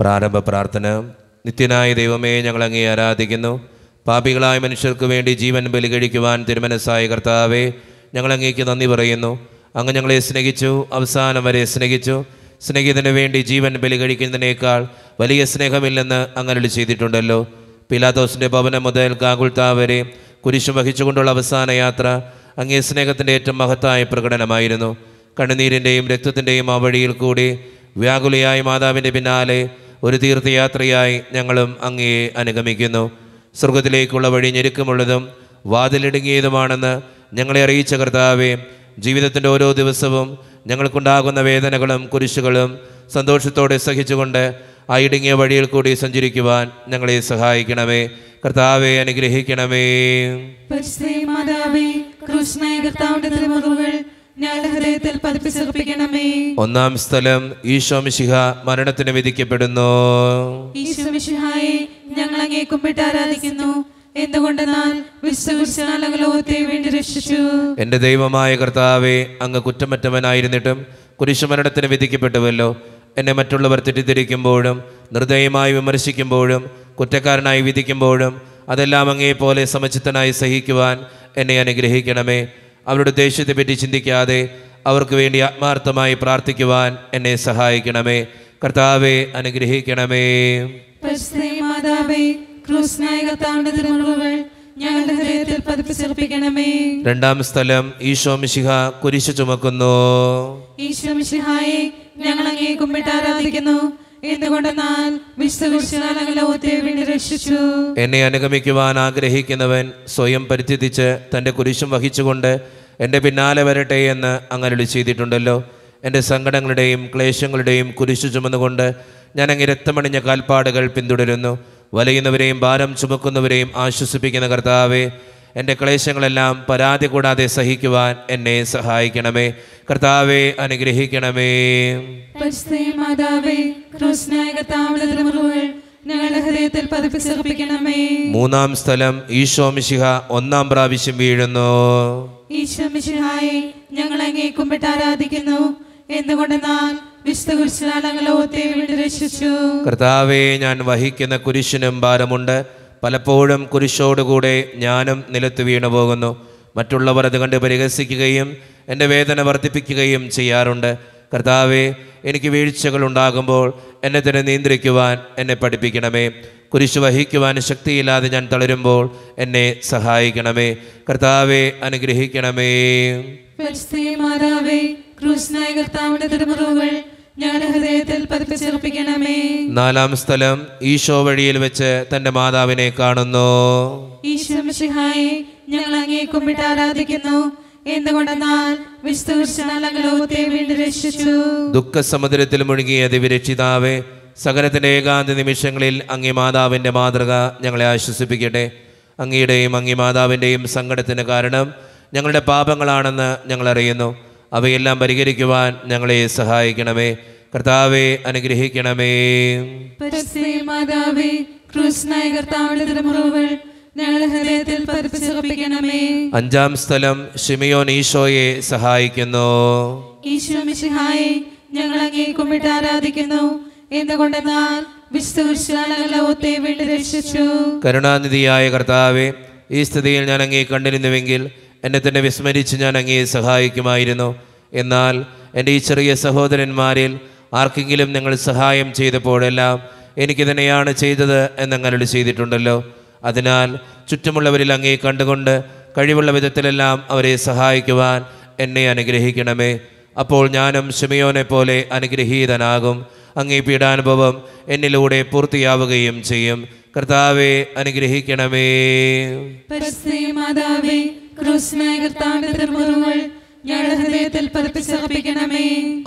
പ്രാരംഭ പ്രാർത്ഥന നിത്യനായ ദൈവമേ ഞങ്ങൾ അങ്ങേ ആരാധിക്കുന്നു പാപികളായ മനുഷ്യർക്ക് വേണ്ടി ജീവൻ ബലികഴിക്കുവാൻ തിരുമനസ്സായ കർത്താവേ ഞങ്ങൾ നന്ദി പറയുന്നു അങ്ങ് ഞങ്ങളെ സ്നേഹിച്ചു അവസാനം വരെ സ്നേഹിച്ചു സ്നേഹിതന് വേണ്ടി ജീവൻ ബലികഴിക്കുന്നതിനേക്കാൾ വലിയ സ്നേഹമില്ലെന്ന് അങ്ങനെ ചെയ്തിട്ടുണ്ടല്ലോ പിലാദോസിൻ്റെ ഭവനം മുതൽ കാകുൽത്താ വരെ കുരിശു വഹിച്ചുകൊണ്ടുള്ള അവസാന യാത്ര അങ്ങേ സ്നേഹത്തിൻ്റെ ഏറ്റവും മഹത്തായ പ്രകടനമായിരുന്നു കണ്ണുനീരിൻ്റെയും രക്തത്തിൻ്റെയും ആ വഴിയിൽ കൂടി വ്യാകുലയായ മാതാവിൻ്റെ പിന്നാലെ ഒരു തീർത്ഥയാത്രയായി ഞങ്ങളും അങ്ങയെ അനുഗമിക്കുന്നു സ്വർഗത്തിലേക്കുള്ള വഴി ഞെരുക്കമുള്ളതും വാതിലിടുങ്ങിയതുമാണെന്ന് ഞങ്ങളെ അറിയിച്ച കർത്താവെ ജീവിതത്തിൻ്റെ ഓരോ ദിവസവും ഞങ്ങൾക്കുണ്ടാകുന്ന വേദനകളും കുരിശുകളും സന്തോഷത്തോടെ സഹിച്ചുകൊണ്ട് ആ ഇടുങ്ങിയ വഴിയിൽ കൂടി സഞ്ചരിക്കുവാൻ ഞങ്ങളെ സഹായിക്കണമേ കർത്താവെ അനുഗ്രഹിക്കണമേ ഹൃദയത്തിൽ ഒന്നാം സ്ഥലം ഈശോ മിശിഹ മരണത്തിന് വിധിക്കപ്പെടുന്നു ഞങ്ങൾ അങ്ങേ ആരാധിക്കുന്നു എന്റെ ദൈവമായ കർത്താവെ അങ്ങ് കുറ്റമറ്റവനായിരുന്നിട്ടും കുരിശുമരണത്തിന് വിധിക്കപ്പെട്ടുവല്ലോ എന്നെ മറ്റുള്ളവർ തെറ്റിദ്ധരിക്കുമ്പോഴും നിർദ്ദയമായി വിമർശിക്കുമ്പോഴും കുറ്റക്കാരനായി വിധിക്കുമ്പോഴും അതെല്ലാം അങ്ങേ സമചിത്തനായി സഹിക്കുവാൻ എന്നെ അനുഗ്രഹിക്കണമേ അവരുടെ പറ്റി ചിന്തിക്കാതെ അവർക്ക് വേണ്ടി ആത്മാർത്ഥമായി പ്രാർത്ഥിക്കുവാൻ എന്നെ സഹായിക്കണമേ കർത്താവെ അനുഗ്രഹിക്കണമേ രണ്ടാം സ്ഥലം ഈശോ മിശിഹ കുരിശ ചുമക്കുന്നു ഈശോ മിശിഹായെ ഞങ്ങൾ അങ്ങേ കുമ്പിട്ട് ആരാധിക്കുന്നു എന്നെ അനുഗമിക്കുവാൻ ആഗ്രഹിക്കുന്നവൻ സ്വയം പരിചിതിച്ച് തൻ്റെ കുരിശും വഹിച്ചുകൊണ്ട് എൻ്റെ പിന്നാലെ വരട്ടെ എന്ന് അങ്ങനെ ചെയ്തിട്ടുണ്ടല്ലോ എൻ്റെ സങ്കടങ്ങളുടെയും ക്ലേശങ്ങളുടെയും കുരിശു ചുമന്നുകൊണ്ട് ഞാൻ രക്തമണിഞ്ഞ കാൽപ്പാടുകൾ പിന്തുടരുന്നു വലയുന്നവരെയും ഭാരം ചുമക്കുന്നവരെയും ആശ്വസിപ്പിക്കുന്ന കർത്താവേ എൻ്റെ ക്ലേശങ്ങളെല്ലാം പരാതി കൂടാതെ സഹിക്കുവാൻ എന്നെ സഹായിക്കണമേ കർത്താവെ അനുഗ്രഹിക്കണമേ ഹൃദയത്തിൽ മൂന്നാം സ്ഥലം ഈശോമിശിഹ ഒന്നാം പ്രാവശ്യം വീഴുന്നു ഈശോമിശിഹായി ഞങ്ങൾ അങ്ങേ കുമ്പിട്ട് ആരാധിക്കുന്നു എന്തുകൊണ്ടെന്നാൽ വിശുദ്ധ രക്ഷിച്ചു കർത്താവെ ഞാൻ വഹിക്കുന്ന കുരിശിനും ഭാരമുണ്ട് പലപ്പോഴും കുരിശോടുകൂടെ ഞാനും നിലത്ത് വീണു പോകുന്നു മറ്റുള്ളവർ അത് കണ്ട് പരിഹസിക്കുകയും എൻ്റെ വേദന വർദ്ധിപ്പിക്കുകയും ചെയ്യാറുണ്ട് കർത്താവെ എനിക്ക് വീഴ്ചകൾ ഉണ്ടാകുമ്പോൾ എന്നെ തന്നെ നിയന്ത്രിക്കുവാൻ എന്നെ പഠിപ്പിക്കണമേ കുരിശ് വഹിക്കുവാൻ ശക്തിയില്ലാതെ ഞാൻ തളരുമ്പോൾ എന്നെ സഹായിക്കണമേ കർത്താവെ അനുഗ്രഹിക്കണമേ കർത്താവിൻ്റെ തിരുമുറുകൾ ഞാൻ ഹൃദയത്തിൽ നാലാം സ്ഥലം ഈശോ വഴിയിൽ വെച്ച് തന്റെ മാതാവിനെ കാണുന്നു ഈശോ മിശിഹായെ ഞങ്ങൾ അങ്ങേ കുമ്പിട്ട് ആരാധിക്കുന്നു എന്തുകൊണ്ടെന്നാൽ രക്ഷിച്ചു ദുഃഖസമുദ്രത്തിൽ മുഴുകിയ ദിവരക്ഷിതാവേ സകലത്തിൻ്റെ ഏകാന്ത നിമിഷങ്ങളിൽ അങ്ങേ മാതാവിന്റെ മാതൃക ഞങ്ങളെ ആശ്വസിപ്പിക്കട്ടെ അങ്ങയുടെയും അങ്ങേ മാതാവിന്റെയും സങ്കടത്തിന് കാരണം ഞങ്ങളുടെ പാപങ്ങളാണെന്ന് ഞങ്ങളറിയുന്നു അവയെല്ലാം പരിഹരിക്കുവാൻ ഞങ്ങളെ സഹായിക്കണമേ കർത്താവെ അനുഗ്രഹിക്കണമേ അഞ്ചാം സ്ഥലം ഷിമിയോൻ ഈശോയെ സഹായിക്കുന്നു ഈശോ മിശിഹായി ഞങ്ങൾ അങ്ങേ കുമ്മിട്ട് ആരാധിക്കുന്നു എന്തുകൊണ്ടെന്നാൽ വിശുദ്ധ വേണ്ടി രക്ഷിച്ചു കരുണാനിധിയായ കർത്താവെ ഈ സ്ഥിതിയിൽ ഞാൻ അങ്ങേ കണ്ടിരുന്നുവെങ്കിൽ എന്നെ തന്നെ വിസ്മരിച്ച് ഞാൻ അങ്ങേ സഹായിക്കുമായിരുന്നു എന്നാൽ എൻ്റെ ഈ ചെറിയ സഹോദരന്മാരിൽ ആർക്കെങ്കിലും നിങ്ങൾ സഹായം ചെയ്തപ്പോഴെല്ലാം എനിക്ക് തന്നെയാണ് ചെയ്തത് എന്നങ്ങളുടെ ചെയ്തിട്ടുണ്ടല്ലോ അതിനാൽ ചുറ്റുമുള്ളവരിൽ അങ്ങേ കണ്ടുകൊണ്ട് കഴിവുള്ള വിധത്തിലെല്ലാം അവരെ സഹായിക്കുവാൻ എന്നെ അനുഗ്രഹിക്കണമേ അപ്പോൾ ഞാനും ഷിമിയോനെ പോലെ അനുഗ്രഹീതനാകും അങ്ങേ പീഡാനുഭവം എന്നിലൂടെ പൂർത്തിയാവുകയും ചെയ്യും കർത്താവെ അനുഗ്രഹിക്കണമേ ഹൃദയത്തിൽ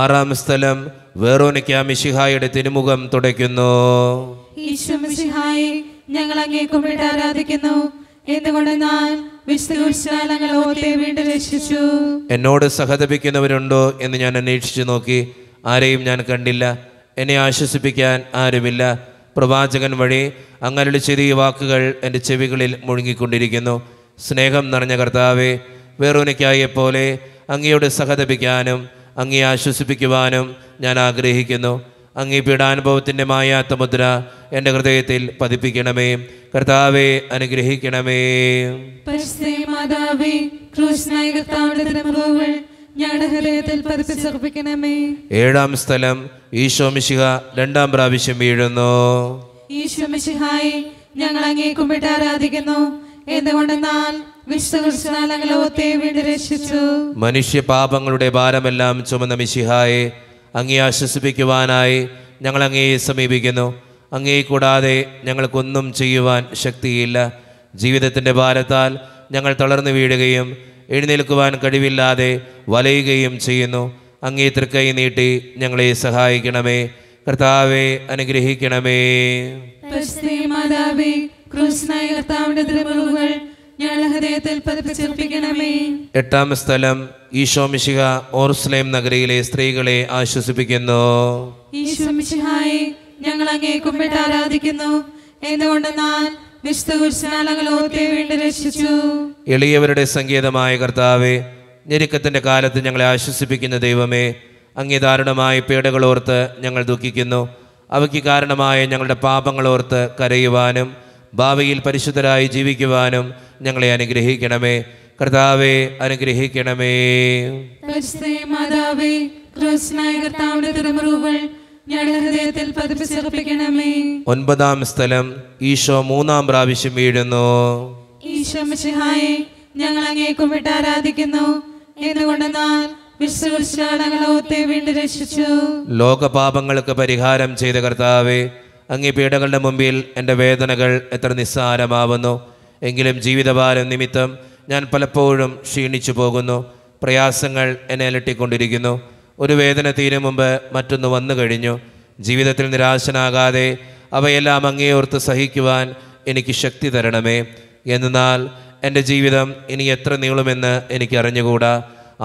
ആറാം സ്ഥലം വേറോനിക്ക മിഷിഹായുടെ തിരുമുഖം തുടയ്ക്കുന്നു ഈശോ ഞങ്ങൾ അങ്ങേ കുമ്പിട്ട് ആരാധിക്കുന്നു എന്തുകൊണ്ടെന്നാൽ എന്നോട് സഹതപിക്കുന്നവരുണ്ടോ എന്ന് ഞാൻ അന്വേഷിച്ചു നോക്കി ആരെയും ഞാൻ കണ്ടില്ല എന്നെ ആശ്വസിപ്പിക്കാൻ ആരുമില്ല പ്രവാചകൻ വഴി അങ്ങനെ ചെറിയ വാക്കുകൾ എൻ്റെ ചെവികളിൽ മുഴുങ്ങിക്കൊണ്ടിരിക്കുന്നു സ്നേഹം നിറഞ്ഞ കർത്താവെ വേറൊനിക്കായെ പോലെ അങ്ങയോട് സഹതപിക്കാനും അങ്ങേ ആശ്വസിപ്പിക്കുവാനും ഞാൻ ആഗ്രഹിക്കുന്നു അങ്ങേ പീഡാനുഭവത്തിൻ്റെ മായാത്തമുദ്ര എൻ്റെ ഹൃദയത്തിൽ പതിപ്പിക്കണമേ കർത്താവെ അനുഗ്രഹിക്കണമേ ഏഴാം സ്ഥലം ഈശോമിശിഹ രണ്ടാം പ്രാവശ്യം വീഴുന്നു ഈശോമിശിഹായി ഞങ്ങൾ അങ്ങേ കുമ്പിട്ട് ആരാധിക്കുന്നു മനുഷ്യ പാപങ്ങളുടെ ഭാരമെല്ലാം ചുമന്ന മിശിഹായെ അങ്ങേ ആശ്വസിപ്പിക്കുവാനായി ഞങ്ങൾ അങ്ങയെ സമീപിക്കുന്നു അങ്ങേ കൂടാതെ ഞങ്ങൾക്കൊന്നും ചെയ്യുവാൻ ശക്തിയില്ല ജീവിതത്തിൻ്റെ ഭാരത്താൽ ഞങ്ങൾ തളർന്നു വീഴുകയും എഴുന്നേൽക്കുവാൻ കഴിവില്ലാതെ വലയുകയും ചെയ്യുന്നു അങ്ങേ തൃക്കൈ നീട്ടി ഞങ്ങളെ സഹായിക്കണമേ കർത്താവെ അനുഗ്രഹിക്കണമേ എട്ടാം സ്ഥലം ഈശോ മിശിഹ ഓർസ്ലേം നഗരയിലെ സ്ത്രീകളെ ആശ്വസിപ്പിക്കുന്നു ഈശോ ഞങ്ങൾ അങ്ങേ കുമ്പിട്ട് ആരാധിക്കുന്നു എന്തുകൊണ്ടെന്നാൽ എളിയവരുടെ സംഗീതമായ കർത്താവേ ഞെരുക്കത്തിന്റെ കാലത്ത് ഞങ്ങളെ ആശ്വസിപ്പിക്കുന്ന ദൈവമേ അങ്ങേ ദാരുണമായ പേടകളോർത്ത് ഞങ്ങൾ ദുഃഖിക്കുന്നു അവയ്ക്ക് കാരണമായ ഞങ്ങളുടെ പാപങ്ങളോർത്ത് കരയുവാനും ഭാവിയിൽ പരിശുദ്ധരായി ജീവിക്കുവാനും ഞങ്ങളെ അനുഗ്രഹിക്കണമേ കർത്താവെ അനുഗ്രഹിക്കണമേ മാതാവേ കർത്താവിന്റെ തിരുമുറിവുകൾ ഒൻപതാം സ്ഥലം ഈശോ മൂന്നാം പ്രാവശ്യം വീഴുന്നു ഈശോ ഞങ്ങൾ അങ്ങേക്കും വിട്ട് ആരാധിക്കുന്നു എന്നുകൊണ്ടെന്നാൽ ലോകപാപങ്ങൾക്ക് പരിഹാരം ചെയ്ത കർത്താവേ അങ്ങേ പീഡകളുടെ മുമ്പിൽ എൻ്റെ വേദനകൾ എത്ര നിസ്സാരമാവുന്നു എങ്കിലും ജീവിതഭാരം നിമിത്തം ഞാൻ പലപ്പോഴും ക്ഷീണിച്ചു പോകുന്നു പ്രയാസങ്ങൾ എന്നെ അലട്ടിക്കൊണ്ടിരിക്കുന്നു ഒരു വേദന തീരും മുമ്പ് മറ്റൊന്ന് വന്നു കഴിഞ്ഞു ജീവിതത്തിൽ നിരാശനാകാതെ അവയെല്ലാം അങ്ങേയോർത്ത് സഹിക്കുവാൻ എനിക്ക് ശക്തി തരണമേ എന്നാൽ എൻ്റെ ജീവിതം ഇനി എത്ര നീളുമെന്ന് എനിക്കറിഞ്ഞുകൂടാ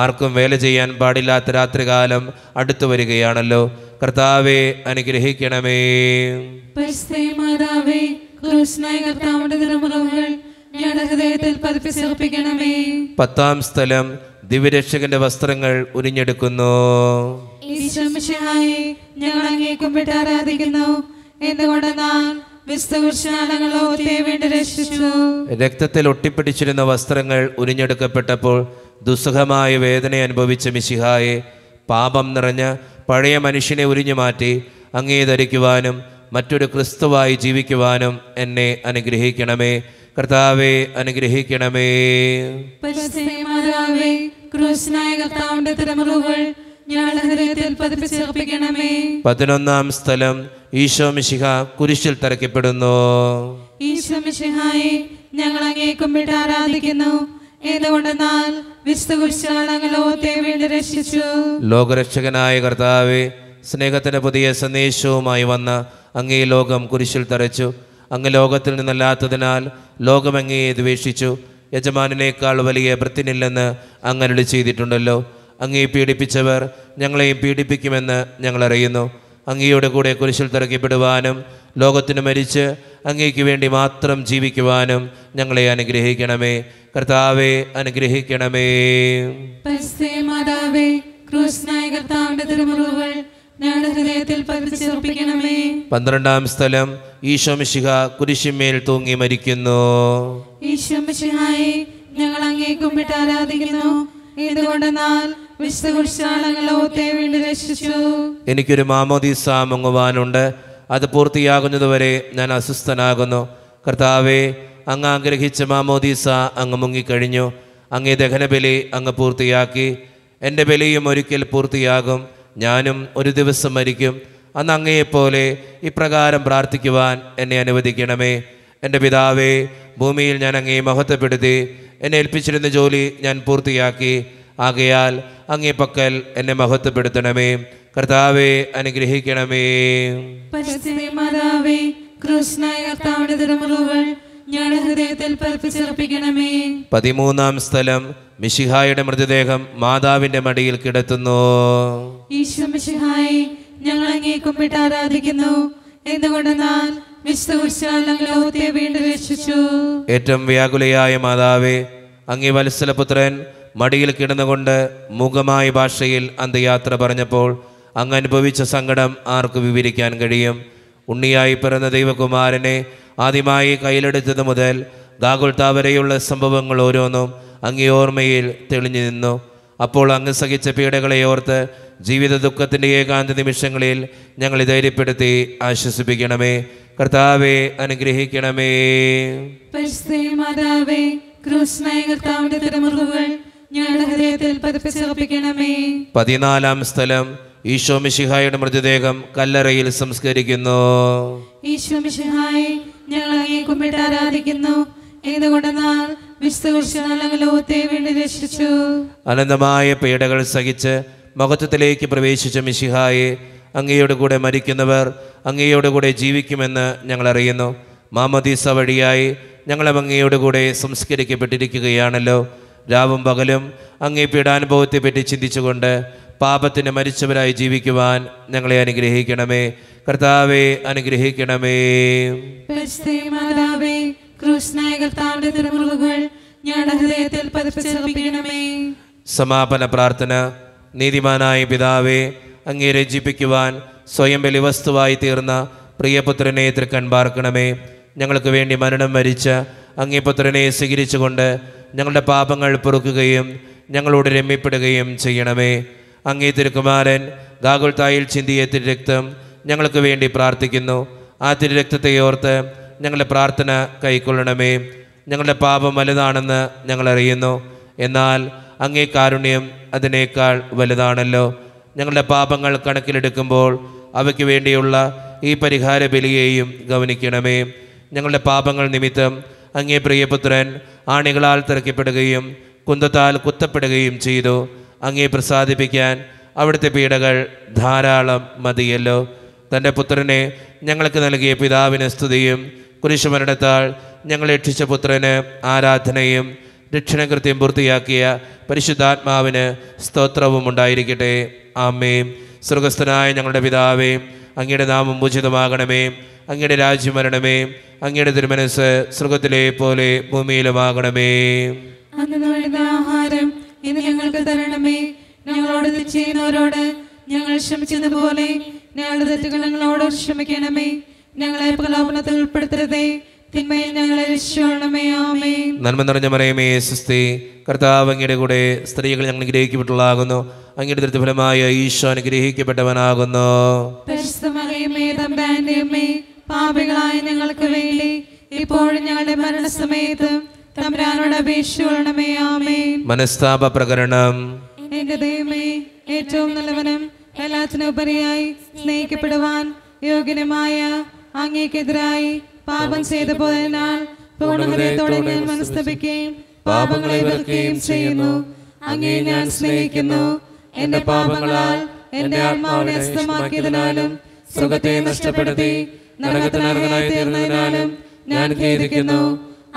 ആർക്കും വേല ചെയ്യാൻ പാടില്ലാത്ത രാത്രികാലം അടുത്തു വരികയാണല്ലോ കർത്താവെ അനുഗ്രഹിക്കണമേ ഹൃദയത്തിൽ പത്താം സ്ഥലം ദിവ്യരക്ഷകന്റെ വസ്ത്രങ്ങൾ ഉരിഞ്ഞെടുക്കുന്നു രക്തത്തിൽ ഒട്ടിപ്പിടിച്ചിരുന്ന വസ്ത്രങ്ങൾ ഉരിഞ്ഞെടുക്കപ്പെട്ടപ്പോൾ ദുസ്സഹമായ വേദന അനുഭവിച്ച മിശിഹായെ പാപം നിറഞ്ഞ പഴയ മനുഷ്യനെ ഉരിഞ്ഞു മാറ്റി അങ്ങേ ധരിക്കുവാനും മറ്റൊരു ക്രിസ്തുവായി ജീവിക്കുവാനും എന്നെ അനുഗ്രഹിക്കണമേ കർത്താവെ അനുഗ്രഹിക്കണമേ പതിനൊന്നാം സ്ഥലം ഈശോ മിശിഹ കുരിശിൽ തറക്കപ്പെടുന്നു ഈശോ മിശിഹായി ഞങ്ങൾ അങ്ങേക്കും ആരാധിക്കുന്നു എന്തുകൊണ്ടെന്നാൽ ലോകരക്ഷകനായ കർത്താവെ സ്നേഹത്തിന് പുതിയ സന്ദേശവുമായി വന്ന അങ്ങേ ലോകം കുരിശിൽ തറച്ചു അങ്ങ് ലോകത്തിൽ നിന്നല്ലാത്തതിനാൽ ലോകം ദ്വേഷിച്ചു യജമാനേക്കാൾ വലിയ വൃത്തിനില്ലെന്ന് അങ്ങനെ ചെയ്തിട്ടുണ്ടല്ലോ അങ്ങേ പീഡിപ്പിച്ചവർ ഞങ്ങളെയും പീഡിപ്പിക്കുമെന്ന് ഞങ്ങളറിയുന്നു അങ്ങയുടെ കൂടെ കുരിശിൽ തിറക്കപ്പെടുവാനും ലോകത്തിന് മരിച്ച് അങ്ങേക്ക് വേണ്ടി മാത്രം ജീവിക്കുവാനും ഞങ്ങളെ അനുഗ്രഹിക്കണമേ കർത്താവെ അനുഗ്രഹിക്കണമേ പന്ത്രണ്ടാം സ്ഥലം ഈശോമിശിഹ കുരിശിമേൽ തൂങ്ങി മരിക്കുന്നു ഞങ്ങൾ അങ്ങേക്കും വിട്ട് ആരാധിക്കുന്നു എനിക്കൊരു മാമോദീസ മുങ്ങുവാനുണ്ട് അത് പൂർത്തിയാകുന്നതുവരെ ഞാൻ അസ്വസ്ഥനാകുന്നു കർത്താവെ അങ്ങ് ആഗ്രഹിച്ച മാമോദീസ അങ്ങ് മുങ്ങിക്കഴിഞ്ഞു അങ്ങേ ദഹനബലി അങ്ങ് പൂർത്തിയാക്കി എൻ്റെ ബലിയും ഒരിക്കൽ പൂർത്തിയാകും ഞാനും ഒരു ദിവസം മരിക്കും അന്ന് അങ്ങയെപ്പോലെ ഇപ്രകാരം പ്രാർത്ഥിക്കുവാൻ എന്നെ അനുവദിക്കണമേ എൻ്റെ പിതാവേ ഭൂമിയിൽ ഞാൻ അങ്ങേ മഹത്വപ്പെടുത്തി എന്നെ ഏൽപ്പിച്ചിരുന്ന ജോലി ഞാൻ പൂർത്തിയാക്കി ആകയാൽ അങ്ങേ പക്കൽ എന്നെ മഹത്വപ്പെടുത്തണമേ കർത്താവെ അനുഗ്രഹിക്കണമേ ഞാൻ ഹൃദയത്തിൽ പതിമൂന്നാം സ്ഥലം മിഷിഹായുടെ മൃതദേഹം മാതാവിന്റെ മടിയിൽ കിടത്തുന്നു ഈശോ ഞങ്ങൾ അങ്ങേ കുമ്പിട്ട് ആരാധിക്കുന്നു എന്തുകൊണ്ടെന്നാൽ വീണ്ടും ഏറ്റവും വ്യാകുലയായ മാതാവേ അങ്ങി വത്സലപുത്രൻ മടിയിൽ കിടന്നുകൊണ്ട് മുഖമായ ഭാഷയിൽ അന്ത്യയാത്ര പറഞ്ഞപ്പോൾ അങ്ങ് അനുഭവിച്ച സങ്കടം ആർക്ക് വിവരിക്കാൻ കഴിയും ഉണ്ണിയായി പിറന്ന ദൈവകുമാരനെ ആദ്യമായി കയ്യിലെടുത്തത് മുതൽ ഗാകുൽത്താവരെയുള്ള സംഭവങ്ങൾ ഓരോന്നും അങ്ങേ ഓർമ്മയിൽ തെളിഞ്ഞു നിന്നു അപ്പോൾ അങ്ങ് സഹിച്ച പീഡകളെ ഓർത്ത് ജീവിത ദുഃഖത്തിൻ്റെ ഏകാന്ത നിമിഷങ്ങളിൽ ഞങ്ങളെ ധൈര്യപ്പെടുത്തി ആശ്വസിപ്പിക്കണമേ കർത്താവെ അനുഗ്രഹിക്കണമേ മാതാവേ ക്രൂസ്നായ കർത്താവിന്റെ തിരുമുറിവുകൾ ഞങ്ങളുടെ ഹൃദയത്തിൽ പതിപ്പിച്ചുറപ്പിക്കണമേ പതിനാലാം സ്ഥലം ഈശോ മിശിഹായുടെ മൃതദേഹം കല്ലറയിൽ സംസ്കരിക്കുന്നു ഈശോ മിശിഹായി ഞങ്ങൾ അങ്ങേ കുമ്പിട്ട് ആരാധിക്കുന്നു എന്തുകൊണ്ടെന്നാൽ ലോകത്തെ വേണ്ടി രക്ഷിച്ചു അനന്തമായ പീഡകൾ സഹിച്ച് മഹത്വത്തിലേക്ക് പ്രവേശിച്ച മിശിഹായെ അങ്ങയോട് കൂടെ മരിക്കുന്നവർ അങ്ങയോട് കൂടെ ജീവിക്കുമെന്ന് ഞങ്ങൾ അറിയുന്നു മാമദീസ വഴിയായി ഞങ്ങളെ അങ്ങയോട് കൂടെ സംസ്കരിക്കപ്പെട്ടിരിക്കുകയാണല്ലോ രാവും പകലും അങ്ങേ പീഡാനുഭവത്തെപ്പറ്റി ചിന്തിച്ചുകൊണ്ട് പാപത്തിന് മരിച്ചവരായി ജീവിക്കുവാൻ ഞങ്ങളെ അനുഗ്രഹിക്കണമേ കർത്താവെ അനുഗ്രഹിക്കണമേ സമാപന പ്രാർത്ഥന നീതിമാനായ പിതാവേ അങ്ങേ രചിപ്പിക്കുവാൻ സ്വയം ബലിവസ്തുവായി തീർന്ന പ്രിയപുത്രനെ പാർക്കണമേ ഞങ്ങൾക്ക് വേണ്ടി മരണം മരിച്ച അങ്ങേ പുത്രനെ സ്വീകരിച്ചുകൊണ്ട് ഞങ്ങളുടെ പാപങ്ങൾ പൊറുക്കുകയും ഞങ്ങളോട് രമ്യപ്പെടുകയും ചെയ്യണമേ അങ്ങേ തിരുക്കുമാരൻ ഗാകുൽത്തായിൽ ചിന്തിയ തിരുരക്തം ഞങ്ങൾക്ക് വേണ്ടി പ്രാർത്ഥിക്കുന്നു ആ തിരുരക്തത്തെ ഓർത്ത് ഞങ്ങളുടെ പ്രാർത്ഥന കൈക്കൊള്ളണമേ ഞങ്ങളുടെ പാപം വലുതാണെന്ന് ഞങ്ങളറിയുന്നു എന്നാൽ അങ്ങേ കാരുണ്യം അതിനേക്കാൾ വലുതാണല്ലോ ഞങ്ങളുടെ പാപങ്ങൾ കണക്കിലെടുക്കുമ്പോൾ അവയ്ക്ക് വേണ്ടിയുള്ള ഈ പരിഹാര ബലിയെയും ഗവനിക്കണമേ ഞങ്ങളുടെ പാപങ്ങൾ നിമിത്തം അങ്ങേ പ്രിയപുത്രൻ ആണികളാൽ തിറക്കപ്പെടുകയും കുന്തത്താൽ കുത്തപ്പെടുകയും ചെയ്തു അങ്ങേ പ്രസാദിപ്പിക്കാൻ അവിടുത്തെ പീഡകൾ ധാരാളം മതിയല്ലോ തൻ്റെ പുത്രനെ ഞങ്ങൾക്ക് നൽകിയ പിതാവിന് സ്തുതിയും കുരിശുമരണത്താൾ ഞങ്ങൾ രക്ഷിച്ച പുത്രന് ആരാധനയും രക്ഷണകൃത്യം പൂർത്തിയാക്കിയ പരിശുദ്ധാത്മാവിന് സ്തോത്രവും ഉണ്ടായിരിക്കട്ടെ അമ്മയും സ്വർഗസ്ഥനായ ഞങ്ങളുടെ പിതാവേ അങ്ങയുടെ നാമം ഉചിതമാകണമേ അങ്ങയുടെ രാജ്യം വരണമേ അങ്ങയുടെ തിരുമനസ് സ്വർഗത്തിലെ പോലെ ഭൂമിയിലുമാകണമേ ആഹാരം ഇന്ന് ഞങ്ങൾക്ക് തരണമേ ഞങ്ങളോട് ചെയ്യുന്നവരോട് ഞങ്ങൾ ക്ഷമിച്ചതുപോലെ ഞങ്ങളുടെ തെറ്റുകൾ ഞങ്ങളോട് ക്ഷമിക്കണമേ ഞങ്ങളെ പ്രലോഭനത്തിൽ ഉൾപ്പെടുത്തരുതേ നന്മ നിറഞ്ഞ മറിയമേ സുസ്തി കർത്താവ് അങ്ങയുടെ കൂടെ സ്ത്രീകൾ ഞങ്ങൾ ഗ്രഹിക്കപ്പെട്ടുള്ളതാകുന്നു അങ്ങയുടെ ദൃഢഫലമായ ഈശോ അനുഗ്രഹിക്കപ്പെട്ടവനാകുന്നു പാപികളായ ഞങ്ങൾക്ക് വേണ്ടി ഇപ്പോഴും ഞങ്ങളുടെ മരണസമയത്ത് മനസ്താപ പ്രകരണം എന്റെ ദൈവമേ ഏറ്റവും നല്ലവനും എല്ലാത്തിനുപരിയായി സ്നേഹിക്കപ്പെടുവാൻ യോഗ്യനുമായ അങ്ങേക്കെതിരായി പാപം ചെയ്ത പോയതിനാൽ പൂർണ്ണഹൃദയത്തോടെ ഞാൻ മനസ്തപിക്കുകയും പാപങ്ങളെ വെറുക്കുകയും ചെയ്യുന്നു അങ്ങേ ഞാൻ സ്നേഹിക്കുന്നു എന്റെ പാപങ്ങളാൽ എന്റെ ആത്മാവിനെ അസ്തമാക്കിയതിനാലും സുഖത്തെ നഷ്ടപ്പെടുത്തി നരകത്തിനർഹനായി ഞാൻ ഖേദിക്കുന്നു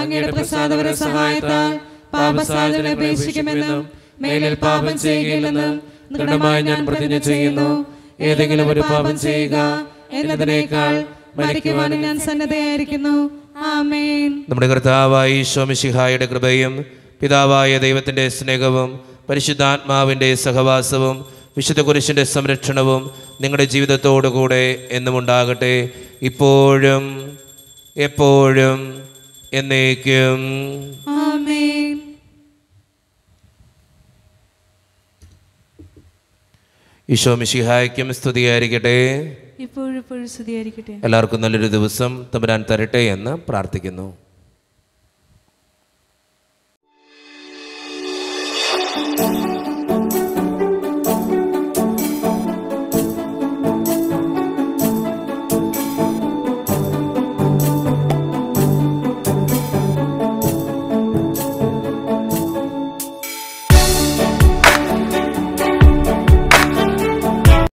അങ്ങയുടെ പ്രസാദപര സഹായത്താൽ പാപസാധന അപേക്ഷിക്കുമെന്നും മേലിൽ പാപം ചെയ്യുകയില്ലെന്നും ദൃഢമായി ഞാൻ പ്രതിജ്ഞ ചെയ്യുന്നു ഏതെങ്കിലും ഒരു പാപം ചെയ്യുക എന്നതിനേക്കാൾ മരിക്കുവാനും ഞാൻ സന്നദ്ധയായിരിക്കുന്നു ആമേൻ നമ്മുടെ കർത്താവായി ശോമിഷിഹായുടെ കൃപയും പിതാവായ ദൈവത്തിന്റെ സ്നേഹവും പരിശുദ്ധാത്മാവിന്റെ സഹവാസവും വിശുദ്ധ കുരിശിന്റെ സംരക്ഷണവും നിങ്ങളുടെ ജീവിതത്തോടു കൂടെ ഉണ്ടാകട്ടെ ഇപ്പോഴും എപ്പോഴും എന്നേക്കും ഈശോ മിഷിഹായ്ക്കും സ്തുതിയായിരിക്കട്ടെ എല്ലാവർക്കും നല്ലൊരു ദിവസം തമ്പുരാൻ തരട്ടെ എന്ന് പ്രാർത്ഥിക്കുന്നു